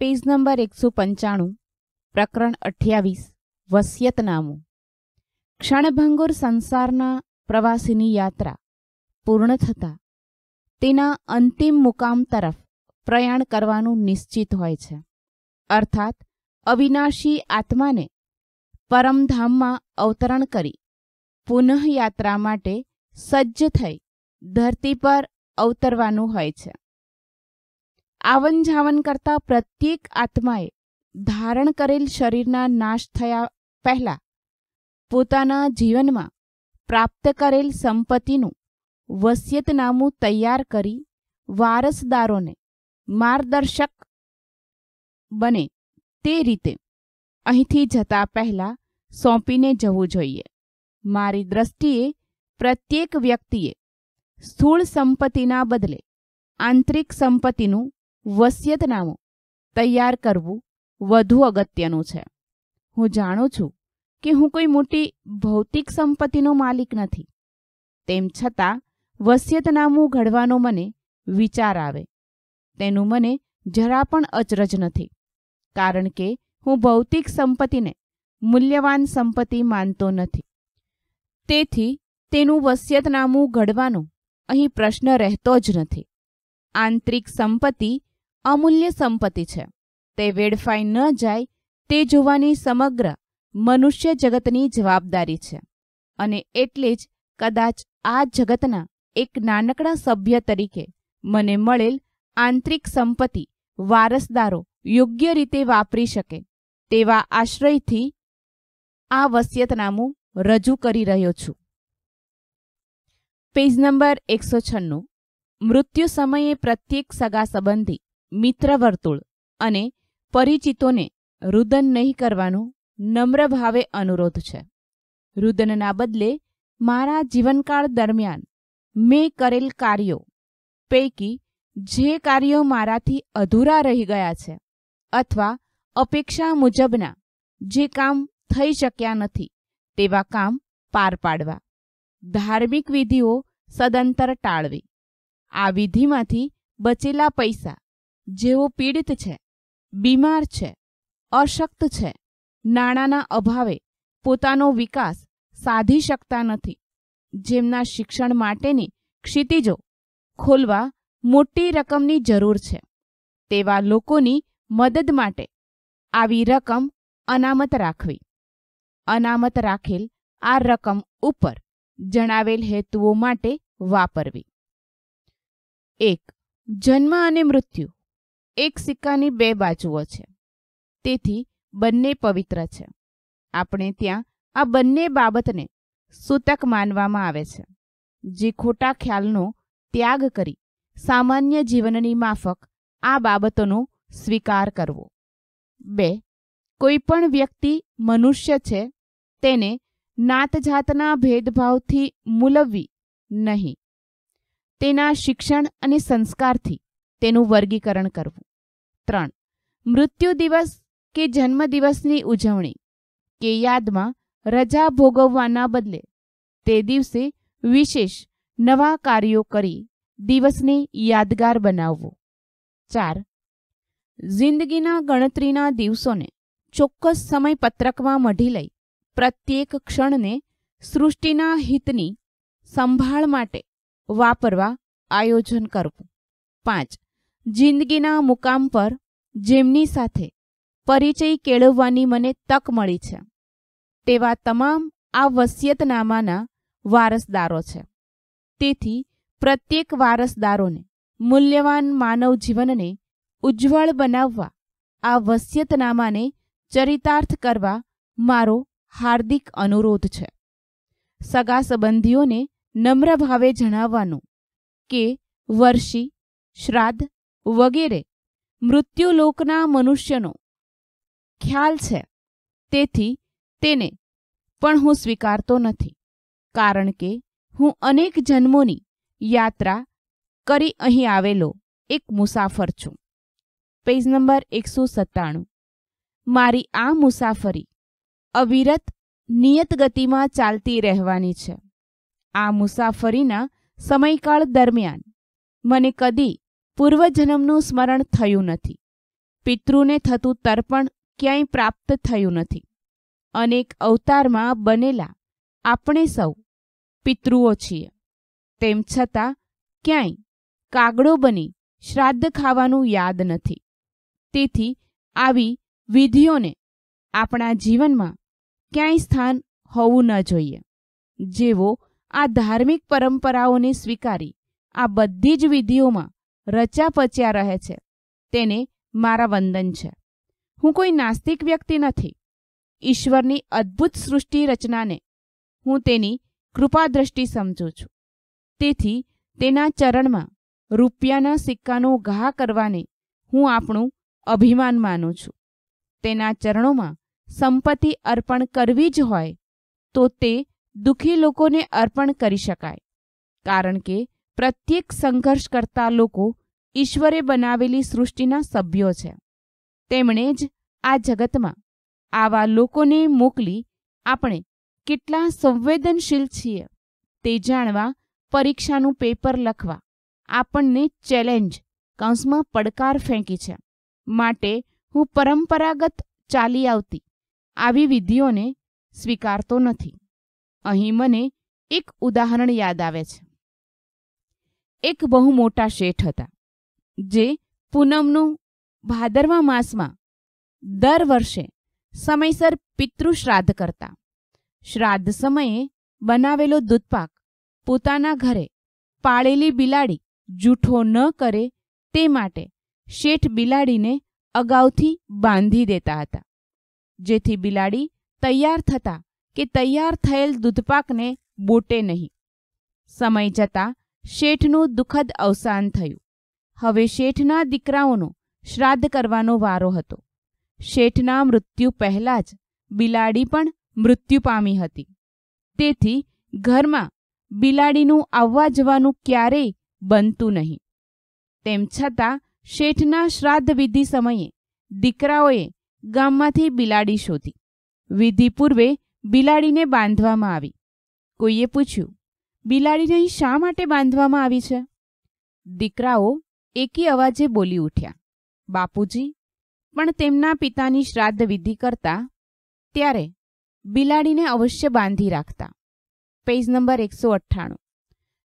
page number એકસો પંચાણું પ્રકરણ અઠ્યાવીસ વસિયતનામું ક્ષણભંગુર સંસારના પ્રવાસીની યાત્રા પૂર્ણ થતાં તેના અંતિમ મુકામ તરફ પ્રયાણ કરવાનું નિશ્ચિત હોય છે અર્થાત અવિનાશી આત્માને પરમધામમાં અવતરણ કરી પુનઃયાત્રા માટે સજ્જ થઈ ધરતી પર અવતરવાનું હોય છે આવન જાવન કરતા પ્રત્યેક આત્માએ ધારણ કરેલ શરીરના નાશ થયા પહેલાં પોતાના જીવનમાં પ્રાપ્ત કરેલ સંપત્તિનું વસિયતનામું તૈયાર કરી વારસદારોને માર્ગદર્શક બને તે રીતે અહીંથી જતા પહેલાં સોંપીને જવું જોઈએ મારી દ્રષ્ટિએ પ્રત્યેક વ્યક્તિએ સ્થૂળ સંપત્તિના બદલે આંતરિક સંપત્તિનું વસિયતનામું તૈયાર કરવું વધુ અગત્યનું છે હું જાણું છું કે હું કોઈ મોટી ભૌતિક સંપત્તિનો માલિક નથી તેમ છતાં વસિયતનામું ઘડવાનો મને વિચાર આવે તેનું મને જરા પણ અચરજ નથી કારણ કે હું ભૌતિક સંપત્તિને મૂલ્યવાન સંપત્તિ માનતો નથી તેથી તેનું વસિયતનામું ઘડવાનો અહીં પ્રશ્ન રહેતો જ નથી આંતરિક સંપત્તિ અમૂલ્ય સંપત્તિ છે તે વેડફાઈ ન જાય તે જોવાની સમગ્ર મનુષ્ય જગતની જવાબદારી છે અને એટલે જ કદાચ આ જગતના એક નાનકડા સભ્ય તરીકે મને મળેલ આંતરિક સંપત્તિ વારસદારો યોગ્ય રીતે વાપરી શકે તેવા આશ્રયથી આ વસિયતનામું રજૂ કરી રહ્યો છું પેજ નંબર એકસો છન્નું મૃત્યુ સમયે પ્રત્યેક સગા સંબંધી મિત્રવર્તુળ અને પરિચિતોને રુદન નહીં કરવાનું નમ્ર ભાવે અનુરોધ છે રુદનના બદલે મારા જીવનકાળ દરમિયાન મેં કરેલ કાર્યો પૈકી જે કાર્યો મારાથી અધૂરા રહી ગયા છે અથવા અપેક્ષા મુજબના જે કામ થઈ શક્યા નથી તેવા કામ પાર પાડવા ધાર્મિક વિધિઓ સદંતર ટાળવી આ વિધિમાંથી બચેલા પૈસા જેઓ પીડિત છે બીમાર છે અશક્ત છે નાણાંના અભાવે પોતાનો વિકાસ સાધી શકતા નથી જેમના શિક્ષણ માટેની ક્ષિતિજો ખોલવા મોટી રકમની જરૂર છે તેવા લોકોની મદદ માટે આવી રકમ અનામત રાખવી અનામત રાખેલ આ રકમ ઉપર જણાવેલ હેતુઓ માટે વાપરવી એક જન્મ અને મૃત્યુ એક સિક્કાની બે બાજુઓ છે તેથી બંને પવિત્ર છે આપણે ત્યાં આ બંને બાબતને સૂતક માનવામાં આવે છે જે ખોટા ખ્યાલનો ત્યાગ કરી સામાન્ય જીવનની માફક આ બાબતોનો સ્વીકાર કરવો બે કોઈપણ વ્યક્તિ મનુષ્ય છે તેને નાતજાતના ભેદભાવથી મૂલવવી નહીં તેના શિક્ષણ અને સંસ્કારથી તેનું વર્ગીકરણ કરવું ત્રણ મૃત્યુ દિવસ કે જન્મદિવસની ઉજવણી કે યાદમાં રજા ભોગવવાના બદલે તે દિવસે વિશેષ નવા કાર્યો કરી દિવસને યાદગાર બનાવવો ચાર જિંદગીના ગણતરીના દિવસોને ચોક્કસ સમયપત્રકમાં મઢી લઈ પ્રત્યેક ક્ષણને સૃષ્ટિના હિતની સંભાળ માટે વાપરવા આયોજન કરવું પાંચ જિંદગીના મુકામ પર જેમની સાથે પરિચય કેળવવાની મને તક મળી છે તેવા તમામ આ વસિયતનામાના વારસદારો છે તેથી પ્રત્યેક વારસદારોને મૂલ્યવાન માનવ જીવનને ઉજ્જવળ બનાવવા આ વસિયતનામાને ચરિતાર્થ કરવા મારો હાર્દિક અનુરોધ છે સગા સંબંધીઓને નમ્ર ભાવે જણાવવાનું કે વર્ષી શ્રાદ્ધ વગેરે મૃત્યુલોકના મનુષ્યનો ખ્યાલ છે તેથી તેને પણ હું સ્વીકારતો નથી કારણ કે હું અનેક જન્મોની યાત્રા કરી અહીં આવેલો એક મુસાફર છું પેજ નંબર એકસો સત્તાણું મારી આ મુસાફરી અવિરત નિયત ગતિમાં ચાલતી રહેવાની છે આ મુસાફરીના સમયકાળ દરમિયાન મને કદી પૂર્વજન્મનું સ્મરણ થયું નથી પિતૃને થતું તર્પણ ક્યાંય પ્રાપ્ત થયું નથી અનેક અવતારમાં બનેલા આપણે સૌ પિતૃઓ છીએ તેમ છતાં ક્યાંય કાગડો બની શ્રાદ્ધ ખાવાનું યાદ નથી તેથી આવી વિધિઓને આપણા જીવનમાં ક્યાંય સ્થાન હોવું ન જોઈએ જેવો આ ધાર્મિક પરંપરાઓને સ્વીકારી આ બધી જ વિધિઓમાં રચા પચ્યા રહે છે તેને મારા વંદન છે હું કોઈ નાસ્તિક વ્યક્તિ નથી ઈશ્વરની અદ્ભુત સૃષ્ટિ રચનાને હું તેની કૃપાદ્રષ્ટિ સમજું છું તેથી તેના ચરણમાં રૂપિયાના સિક્કાનો ઘા કરવાને હું આપણું અભિમાન માનું છું તેના ચરણોમાં સંપત્તિ અર્પણ કરવી જ હોય તો તે દુઃખી લોકોને અર્પણ કરી શકાય કારણ કે પ્રત્યેક સંઘર્ષ કરતા લોકો ઈશ્વરે બનાવેલી સૃષ્ટિના સભ્યો છે તેમણે જ આ જગતમાં આવા લોકોને મોકલી આપણે કેટલા સંવેદનશીલ છીએ તે જાણવા પરીક્ષાનું પેપર લખવા આપણને ચેલેન્જ કંસમાં પડકાર ફેંકી છે માટે હું પરંપરાગત ચાલી આવતી આવી વિધિઓને સ્વીકારતો નથી અહીં મને એક ઉદાહરણ યાદ આવે છે એક બહુ મોટા શેઠ હતા જે પૂનમનું ભાદરવા માસમાં દર વર્ષે સમયસર પિતૃશ્રાદ્ધ કરતા શ્રાદ્ધ સમયે બનાવેલો દૂધપાક પોતાના ઘરે પાળેલી બિલાડી જૂઠો ન કરે તે માટે શેઠ બિલાડીને અગાઉથી બાંધી દેતા હતા જેથી બિલાડી તૈયાર થતા કે તૈયાર થયેલ દૂધપાકને બોટે નહીં સમય જતા શેઠનું દુઃખદ અવસાન થયું હવે શેઠના દીકરાઓનો શ્રાદ્ધ કરવાનો વારો હતો શેઠના મૃત્યુ પહેલાં જ બિલાડી પણ મૃત્યુ પામી હતી તેથી ઘરમાં બિલાડીનું આવવા જવાનું ક્યારેય બનતું નહીં તેમ છતાં શેઠના શ્રાદ્ધ વિધિ સમયે દીકરાઓએ ગામમાંથી બિલાડી શોધી વિધિ પૂર્વે બિલાડીને બાંધવામાં આવી કોઈએ પૂછ્યું બિલાડીને અહીં શા માટે બાંધવામાં આવી છે દીકરાઓ એકી અવાજે બોલી ઉઠ્યા બાપુજી પણ તેમના પિતાની શ્રાદ્ધ વિધિ કરતા ત્યારે બિલાડીને અવશ્ય બાંધી રાખતા પેજ નંબર એકસો અઠ્ઠાણું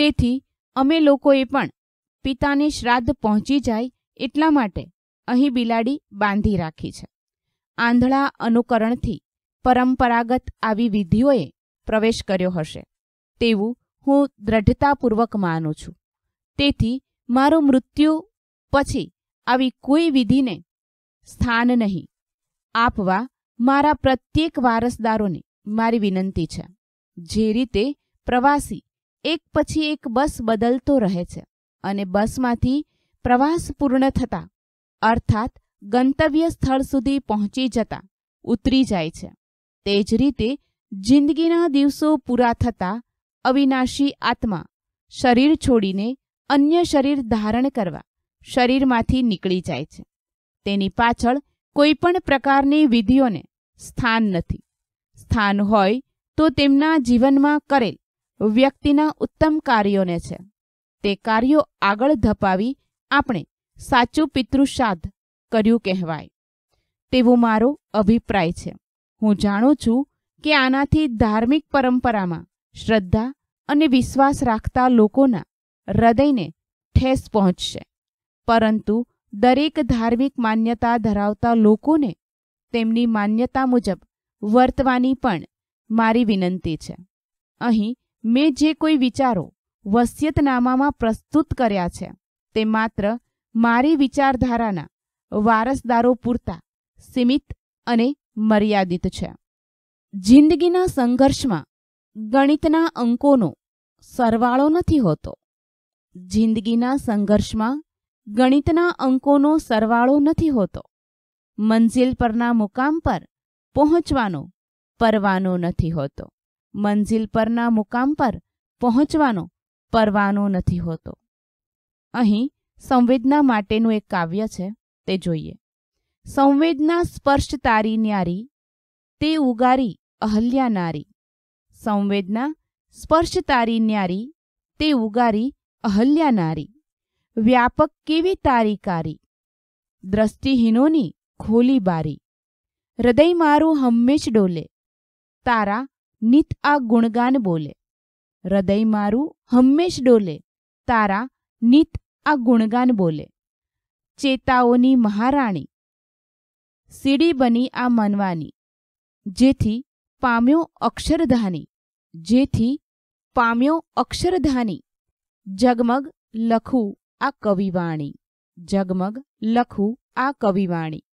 તેથી અમે લોકોએ પણ પિતાને શ્રાદ્ધ પહોંચી જાય એટલા માટે અહીં બિલાડી બાંધી રાખી છે આંધળા અનુકરણથી પરંપરાગત આવી વિધિઓએ પ્રવેશ કર્યો હશે તેવું હું દ્રઢતાપૂર્વક માનું છું તેથી મારું મૃત્યુ પછી આવી કોઈ વિધિને સ્થાન નહીં આપવા મારા પ્રત્યેક વારસદારોને મારી વિનંતી છે જે રીતે પ્રવાસી એક પછી એક બસ બદલતો રહે છે અને બસમાંથી પ્રવાસ પૂર્ણ થતાં અર્થાત ગંતવ્ય સ્થળ સુધી પહોંચી જતા ઉતરી જાય છે તે જ રીતે જિંદગીના દિવસો પૂરા થતાં અવિનાશી આત્મા શરીર છોડીને અન્ય શરીર ધારણ કરવા શરીરમાંથી નીકળી જાય છે તેની પાછળ કોઈપણ પ્રકારની વિધિઓને સ્થાન નથી સ્થાન હોય તો તેમના જીવનમાં કરેલ વ્યક્તિના ઉત્તમ કાર્યોને છે તે કાર્યો આગળ ધપાવી આપણે સાચું પિતૃશ્રાદ્ધ કર્યું કહેવાય તેવો મારો અભિપ્રાય છે હું જાણું છું કે આનાથી ધાર્મિક પરંપરામાં શ્રદ્ધા અને વિશ્વાસ રાખતા લોકોના હૃદયને ઠેસ પહોંચશે પરંતુ દરેક ધાર્મિક માન્યતા ધરાવતા લોકોને તેમની માન્યતા મુજબ વર્તવાની પણ મારી વિનંતી છે અહીં મેં જે કોઈ વિચારો વસિયતનામામાં પ્રસ્તુત કર્યા છે તે માત્ર મારી વિચારધારાના વારસદારો પૂરતા સીમિત અને મર્યાદિત છે જિંદગીના સંઘર્ષમાં ગણિતના અંકોનો સરવાળો નથી હોતો જિંદગીના સંઘર્ષમાં ગણિતના અંકોનો સરવાળો નથી હોતો મંજિલ પરના મુકામ પર પહોંચવાનો પરવાનો નથી હોતો મંજિલ પરના મુકામ પર પહોંચવાનો પરવાનો નથી હોતો અહીં સંવેદના માટેનું એક કાવ્ય છે તે જોઈએ સંવેદના સ્પર્શ તારી ન્યારી તે ઉગારી અહલ્યા નારી સંવેદના સ્પર્શતારી ન્યારી તે ઉગારી અહલ્યા નારી વ્યાપક કેવી તારી કારી દ્રષ્ટિહીનોની ખોલી બારી હૃદય મારું હંમેશ ડોલે તારા નિત આ ગુણગાન બોલે હૃદય મારું હંમેશ ડોલે તારા નિત આ ગુણગાન બોલે ચેતાઓની મહારાણી સીડી બની આ મનવાની જેથી પામ્યો અક્ષરધાની જેથી પામ્યો અક્ષરધાની જગમગ લખું આ કવિવાણી જગમગ લખું આ કવિવાણી